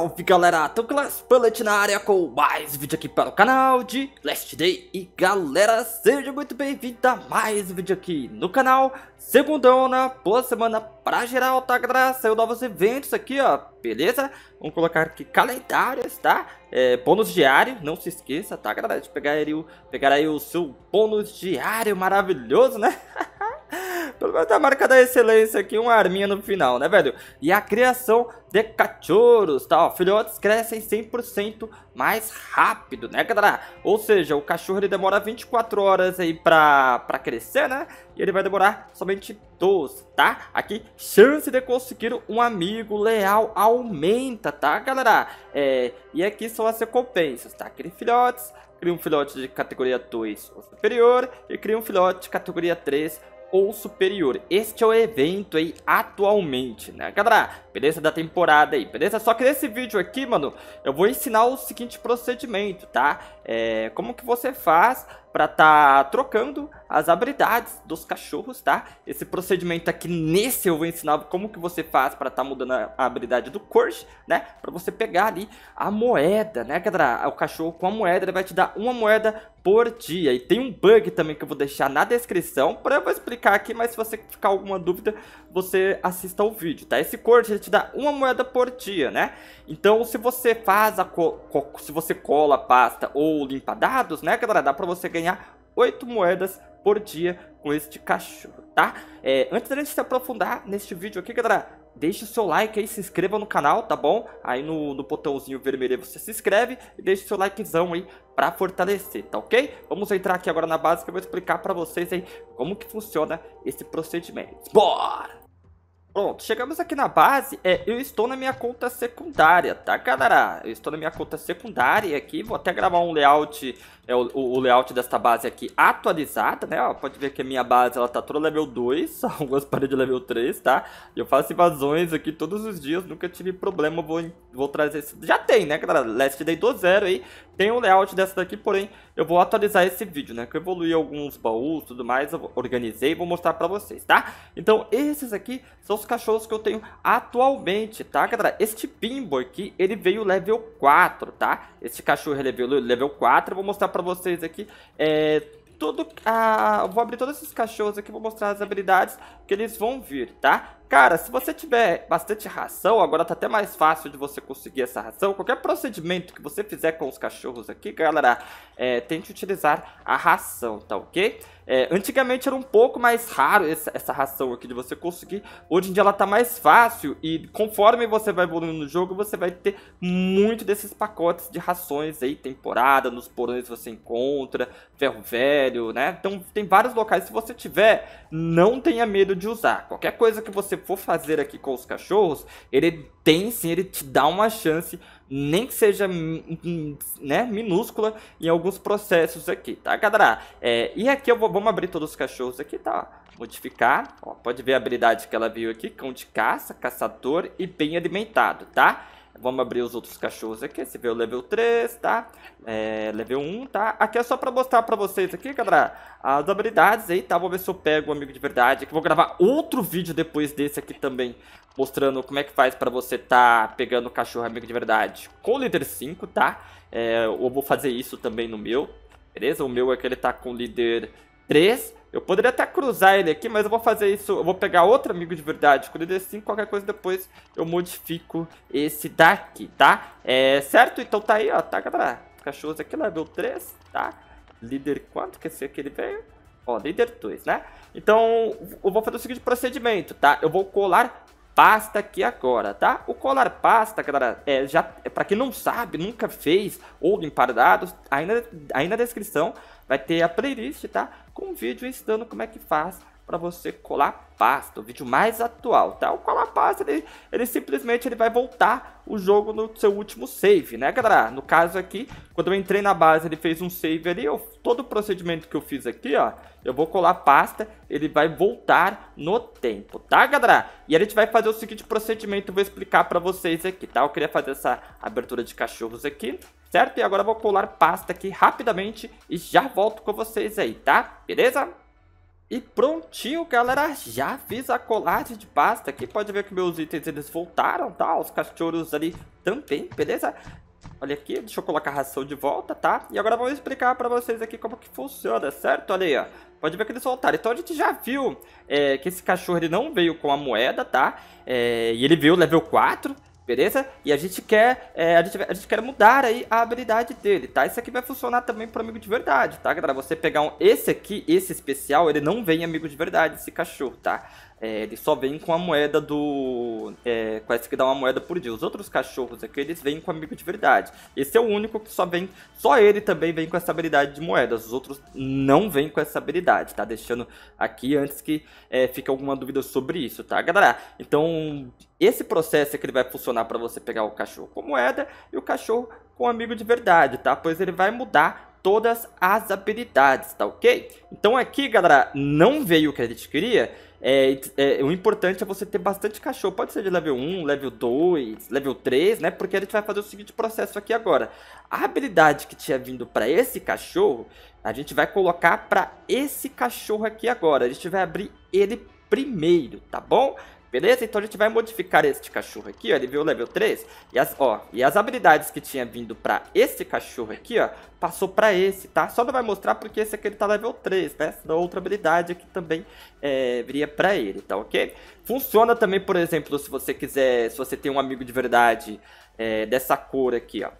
Salve galera, tô Class Pellet na área com mais vídeo aqui para o canal de Last Day E galera, seja muito bem-vindo a mais um vídeo aqui no canal Segundona, boa semana pra geral, tá galera? Saiu novos eventos aqui, ó, beleza? Vamos colocar aqui calendários, tá? É, bônus diário, não se esqueça, tá galera? De pegar aí, o, pegar aí o seu bônus diário maravilhoso, né? Pelo menos a marca da excelência aqui, uma arminha no final, né, velho? E a criação de cachorros, tá? Ó, filhotes crescem 100% mais rápido, né, galera? Ou seja, o cachorro ele demora 24 horas aí pra, pra crescer, né? E ele vai demorar somente 12, tá? Aqui, chance de conseguir um amigo leal aumenta, tá, galera? É, e aqui são as recompensas, tá? Aquele filhotes, cria um filhote de categoria 2 ou superior e cria um filhote de categoria 3 ou superior. Este é o evento aí atualmente, né, galera? Beleza da temporada aí, beleza? Só que nesse vídeo aqui, mano, eu vou ensinar o seguinte procedimento, tá? É, como que você faz para tá trocando as habilidades dos cachorros, tá? Esse procedimento aqui nesse eu vou ensinar como que você faz para tá mudando a habilidade do Curse, né? Para você pegar ali a moeda, né, galera? O cachorro com a moeda ele vai te dar uma moeda por dia. E tem um bug também que eu vou deixar na descrição para eu explicar clicar aqui, mas se você ficar alguma dúvida, você assista o vídeo, tá? Esse corte ele te dá uma moeda por dia, né? Então, se você faz a se você cola pasta ou limpa dados, né, galera, dá para você ganhar 8 moedas por dia com este cachorro, tá? É, antes da gente se aprofundar neste vídeo aqui, galera, deixe o seu like aí, se inscreva no canal, tá bom? Aí no, no botãozinho vermelho você se inscreve e deixa o seu likezão aí para fortalecer, tá ok? Vamos entrar aqui agora na base que eu vou explicar para vocês aí como que funciona esse procedimento. Bora! Pronto, chegamos aqui na base, é, eu estou na minha conta secundária, tá galera? Eu estou na minha conta secundária aqui, vou até gravar um layout é o, o, layout desta base aqui atualizada, né? Ó, pode ver que a minha base ela tá toda level 2, algumas paredes level 3, tá? Eu faço invasões aqui todos os dias, nunca tive problema, vou, vou trazer esse... Já tem, né, galera? Last Day do zero aí, tem o um layout dessa daqui, porém, eu vou atualizar esse vídeo, né? Que eu evoluí alguns baús e tudo mais, eu organizei e vou mostrar pra vocês, tá? Então, esses aqui são os cachorros que eu tenho atualmente, tá, galera? Este Pimbo aqui, ele veio level 4, tá? Este cachorro ele veio level 4, eu vou mostrar pra para vocês aqui. É, tudo, ah, vou abrir todos esses cachorros aqui, vou mostrar as habilidades que eles vão vir, tá? Cara, se você tiver bastante ração, agora tá até mais fácil de você conseguir essa ração. Qualquer procedimento que você fizer com os cachorros aqui, galera, é, tente utilizar a ração, tá ok? É, antigamente era um pouco mais raro essa, essa, ração aqui de você conseguir. Hoje em dia ela tá mais fácil e conforme você vai evoluindo no jogo, você vai ter muito desses pacotes de rações aí, temporada, nos porões você encontra, ferro velho, né? Então tem vários locais, se você tiver, não tenha medo de usar. Qualquer coisa que você for fazer aqui com os cachorros, ele tem sim, ele te dá uma chance, nem que seja hum, hum, né, minúscula, em alguns processos aqui, tá, galera? É, e aqui eu vou, vamos abrir todos os cachorros aqui, tá? Modificar, ó, pode ver a habilidade que ela viu aqui, cão de caça, caçador e bem alimentado, Tá? Vamos abrir os outros cachorros aqui. Você vê o level 3, tá? É, level 1, tá? Aqui é só pra mostrar pra vocês aqui, galera, as habilidades aí, tá? Vou ver se eu pego o amigo de verdade. Aqui vou gravar outro vídeo depois desse aqui também, mostrando como é que faz pra você tá pegando o cachorro amigo de verdade com o líder 5, tá? É, eu vou fazer isso também no meu, beleza? O meu é que ele tá com o líder 3, eu poderia até cruzar ele aqui, mas eu vou fazer isso. Eu vou pegar outro amigo de verdade com o DD5. Qualquer coisa depois eu modifico esse daqui, tá? É certo? Então tá aí, ó. Tá, galera? Cachorros aqui, level 3, tá? Líder quanto que ser que ele veio? Ó, líder 2, né? Então eu vou fazer o seguinte procedimento, tá? Eu vou colar pasta aqui agora, tá? O colar pasta, galera, é, já, é, pra quem não sabe, nunca fez ou limpar dados, aí na, aí na descrição vai ter a playlist, tá? Com um vídeo ensinando como é que faz para você colar pasta, o vídeo mais atual, tá? O colar pasta, ele, ele simplesmente ele vai voltar o jogo no seu último save, né, galera? No caso aqui, quando eu entrei na base, ele fez um save ali, eu, todo o procedimento que eu fiz aqui, ó, eu vou colar pasta, ele vai voltar no tempo, tá, galera? E a gente vai fazer o seguinte procedimento, eu vou explicar para vocês aqui, tá? Eu queria fazer essa abertura de cachorros aqui, certo? E agora eu vou colar pasta aqui rapidamente e já volto com vocês aí, tá? Beleza? E prontinho, galera, já fiz a colagem de pasta aqui. Pode ver que meus itens eles voltaram, tá? Os cachorros ali também, beleza? Olha aqui, deixa eu colocar a ração de volta, tá? E agora vou explicar pra vocês aqui como que funciona, certo? Olha aí, ó. Pode ver que eles voltaram. Então a gente já viu é, que esse cachorro ele não veio com a moeda, tá? É, e ele veio level 4. Beleza? E a gente quer, é, a, gente, a gente quer mudar aí a habilidade dele, tá? Isso aqui vai funcionar também pro amigo de verdade, tá, galera? Você pegar um, esse aqui, esse especial, ele não vem amigo de verdade, esse cachorro, tá? É, eles só vêm com a moeda do. É, que dá uma moeda por dia. Os outros cachorros aqui, eles vêm com amigo de verdade. Esse é o único que só vem. Só ele também vem com essa habilidade de moedas. Os outros não vêm com essa habilidade, tá? Deixando aqui antes que é, fique alguma dúvida sobre isso, tá, galera? Então, esse processo é que ele vai funcionar para você pegar o cachorro com moeda e o cachorro com amigo de verdade, tá? Pois ele vai mudar todas as habilidades, tá ok? Então aqui, galera, não veio o que a gente queria. É, é, o importante é você ter bastante cachorro. Pode ser de level 1, level 2, level 3, né? Porque a gente vai fazer o seguinte processo aqui agora. A habilidade que tinha vindo para esse cachorro, a gente vai colocar para esse cachorro aqui agora. A gente vai abrir ele primeiro, tá bom? Beleza? Então a gente vai modificar este cachorro aqui, ó, ele veio level 3, e as, ó, e as habilidades que tinha vindo pra este cachorro aqui, ó, passou pra esse, tá? Só não vai mostrar porque esse aqui ele tá level 3, né? Senão outra habilidade aqui também é, viria pra ele, tá ok? Funciona também, por exemplo, se você quiser, se você tem um amigo de verdade é, dessa cor aqui, ó,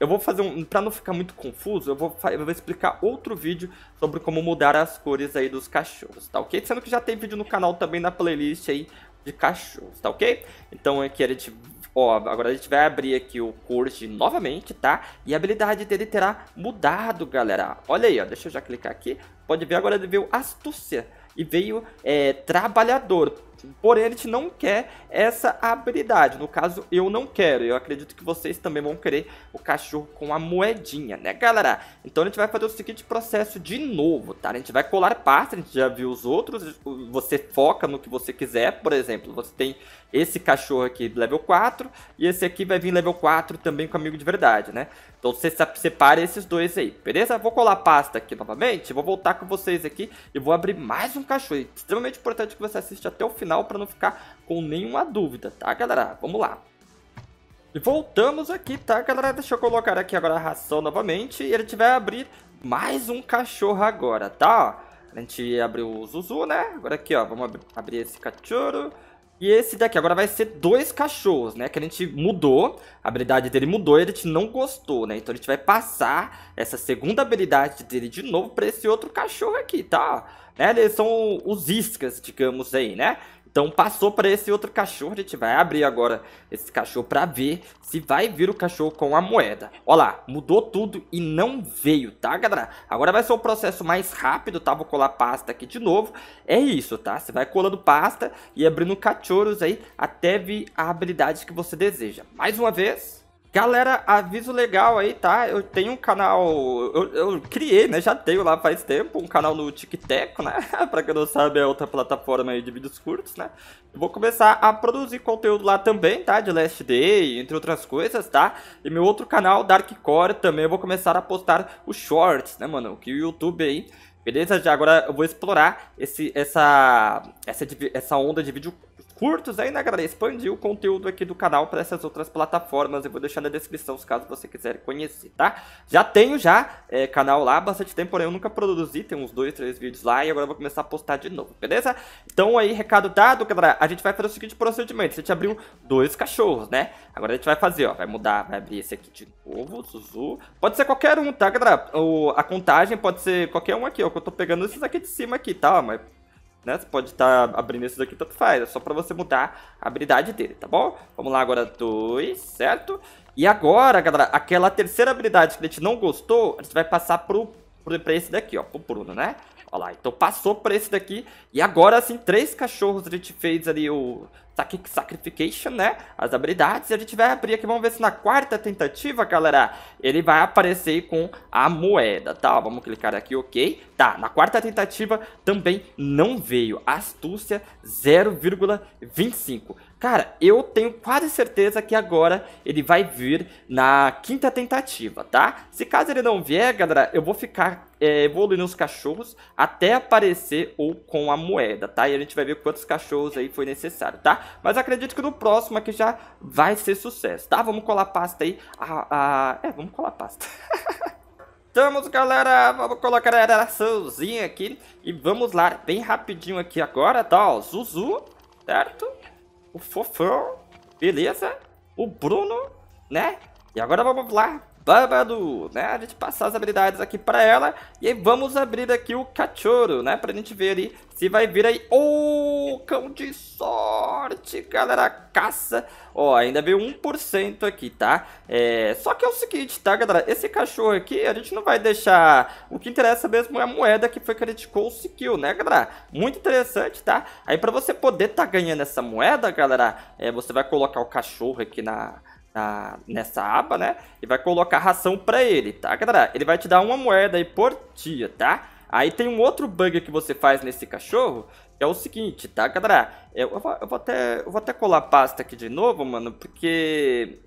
eu vou fazer um, para não ficar muito confuso, eu vou, eu vou explicar outro vídeo sobre como mudar as cores aí dos cachorros, tá ok? Sendo que já tem vídeo no canal também na playlist aí, de cachorros, tá ok? Então aqui a gente Ó, agora a gente vai abrir aqui o curso novamente, tá? E a habilidade dele terá mudado, galera. Olha aí, ó. Deixa eu já clicar aqui. Pode ver, agora ele veio Astúcia. E veio é, Trabalhador. Porém, a gente não quer essa habilidade. No caso, eu não quero. Eu acredito que vocês também vão querer o cachorro com a moedinha, né, galera? Então, a gente vai fazer o seguinte processo de novo, tá? A gente vai colar pasta, a gente já viu os outros. Você foca no que você quiser. Por exemplo, você tem esse cachorro aqui level 4 e esse aqui vai vir level 4 também com amigo de verdade, né? Então você separe esses dois aí, beleza? Vou colar pasta aqui novamente, vou voltar com vocês aqui e vou abrir mais um cachorro. É extremamente importante que você assista até o final para não ficar com nenhuma dúvida, tá galera? Vamos lá. E voltamos aqui, tá galera? Deixa eu colocar aqui agora a ração novamente e a gente vai abrir mais um cachorro agora, tá? A gente abriu o Zuzu, né? Agora aqui, ó, vamos abrir esse cachorro. E esse daqui agora vai ser dois cachorros, né? Que a gente mudou, a habilidade dele mudou e a gente não gostou, né? Então a gente vai passar essa segunda habilidade dele de novo para esse outro cachorro aqui, tá? Né? Eles são os iscas, digamos aí, né? Então passou para esse outro cachorro, a gente vai abrir agora esse cachorro para ver se vai vir o cachorro com a moeda. Olha lá, mudou tudo e não veio, tá galera? Agora vai ser um processo mais rápido, tá? Vou colar pasta aqui de novo. É isso, tá? Você vai colando pasta e abrindo cachorros aí até vir a habilidade que você deseja. Mais uma vez... Galera, aviso legal aí, tá? Eu tenho um canal. Eu, eu criei, né? Já tenho lá faz tempo, um canal no TikTok, né? pra quem não sabe, é outra plataforma aí de vídeos curtos, né? Vou começar a produzir conteúdo lá também, tá? De Last Day, entre outras coisas, tá? E meu outro canal, Dark Core, também eu vou começar a postar os shorts, né, mano? Que o YouTube aí. Beleza? Já agora eu vou explorar esse, essa, essa, essa onda de vídeo curtos aí, né, galera? Expandir o conteúdo aqui do canal para essas outras plataformas. Eu vou deixar na descrição, caso você quiser conhecer, tá? Já tenho já é, canal lá há bastante tempo, porém eu nunca produzi. Tem uns dois, três vídeos lá e agora eu vou começar a postar de novo, beleza? Então aí, recado dado, galera. A gente vai fazer o seguinte procedimento. A gente abriu dois cachorros, né? Agora a gente vai fazer, ó. Vai mudar, vai abrir esse aqui de novo, Zuzu. Pode ser qualquer um, tá, galera? O, a contagem pode ser qualquer um aqui, ó. Que eu tô pegando esses aqui de cima aqui, tá? Mas né? Você pode estar tá abrindo esses aqui, tanto faz. É só pra você mudar a habilidade dele, tá bom? Vamos lá, agora dois, certo? E agora, galera, aquela terceira habilidade que a gente não gostou, a gente vai passar pro, pro, pra esse daqui, ó, pro Bruno, né? Olha lá, então passou por esse daqui. E agora, assim, três cachorros a gente fez ali o Sacrification, né? As habilidades. E a gente vai abrir aqui. Vamos ver se na quarta tentativa, galera, ele vai aparecer com a moeda, tá? vamos clicar aqui, ok. Tá, na quarta tentativa também não veio. Astúcia 0,25. Cara, eu tenho quase certeza que agora ele vai vir na quinta tentativa, tá? Se caso ele não vier, galera, eu vou ficar é, evoluindo os cachorros até aparecer ou com a moeda, tá? E a gente vai ver quantos cachorros aí foi necessário, tá? Mas acredito que no próximo aqui é já vai ser sucesso, tá? Vamos colar pasta aí. Ah, ah... É, vamos colar pasta. Estamos, galera, vamos colocar a raçãozinha aqui e vamos lá bem rapidinho aqui agora, tá? Ó, Zuzu, certo? o Fofão, beleza? O Bruno, né? E agora vamos lá Babadu, né? A gente passar as habilidades aqui para ela. E aí vamos abrir aqui o cachorro, né? Pra gente ver ali se vai vir aí. Ô, oh, cão de sorte, galera. Caça. Ó, oh, ainda veio 1% aqui, tá? É, só que é o seguinte, tá, galera? Esse cachorro aqui, a gente não vai deixar... O que interessa mesmo é a moeda que foi que a gente conseguiu, né, galera? Muito interessante, tá? Aí pra você poder tá ganhando essa moeda, galera, é, você vai colocar o cachorro aqui na na, nessa aba, né? E vai colocar ração para ele, tá, galera? Ele vai te dar uma moeda aí por dia, tá? Aí tem um outro bug que você faz nesse cachorro, que é o seguinte, tá, galera? Eu, eu, vou, eu, vou, até, eu vou até colar a pasta aqui de novo, mano, porque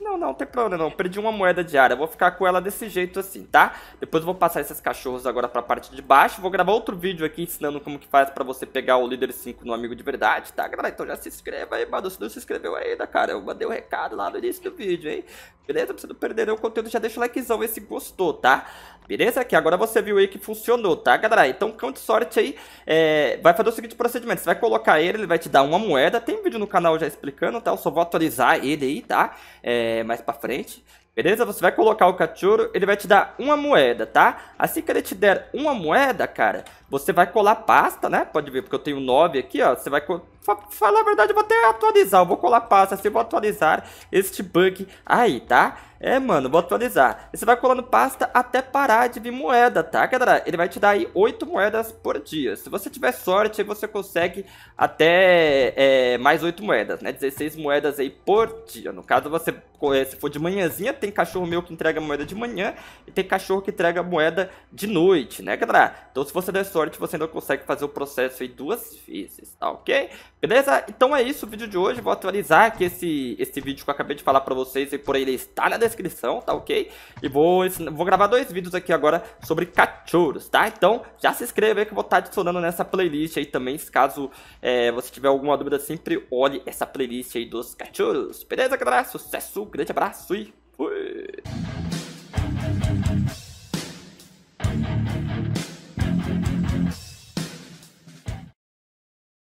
não, não, não tem problema não. Perdi uma moeda diária. Vou ficar com ela desse jeito assim, tá? Depois eu vou passar esses cachorros agora pra parte de baixo. Vou gravar outro vídeo aqui ensinando como que faz pra você pegar o líder 5 no amigo de verdade, tá, galera? Então já se inscreva aí, mano. Se não se inscreveu ainda, cara, eu mandei o um recado lá no início do vídeo, hein? Beleza? Pra você não perder nenhum conteúdo, já deixa o likezão aí se gostou, tá? Beleza? Que agora você viu aí que funcionou, tá, galera? Então, cão de sorte aí é... vai fazer o seguinte procedimento. Você vai colocar ele, ele vai te dar uma moeda. Tem vídeo no canal já explicando, tá? Eu só vou atualizar ele aí, tá? É... É, mais pra frente. Beleza? Você vai colocar o cachorro, ele vai te dar uma moeda, tá? Assim que ele te der uma moeda, cara, você vai colar pasta, né? Pode ver, porque eu tenho 9 aqui, ó. Você vai... Falar a verdade, eu vou até atualizar. Eu vou colar pasta, assim, vou atualizar este bug aí, tá? É, mano, vou atualizar. E você vai colando pasta até parar de vir moeda, tá, galera? Ele vai te dar aí 8 moedas por dia. Se você tiver sorte, aí você consegue até é, mais 8 moedas, né? 16 moedas aí por dia. No caso, você é, se for de manhãzinha, tem cachorro meu que entrega moeda de manhã e tem cachorro que entrega moeda de noite, né, galera? Então, se você der sorte, sorte você ainda consegue fazer o processo aí duas vezes, tá ok? Beleza? Então é isso o vídeo de hoje, vou atualizar aqui esse, esse vídeo que eu acabei de falar pra vocês e por ele está na descrição, tá ok? E vou, vou gravar dois vídeos aqui agora sobre cachorros, tá? Então já se inscreva aí que eu vou estar tá adicionando nessa playlist aí também, caso é, você tiver alguma dúvida sempre olhe essa playlist aí dos cachorros, beleza galera? Sucesso, grande abraço e fui!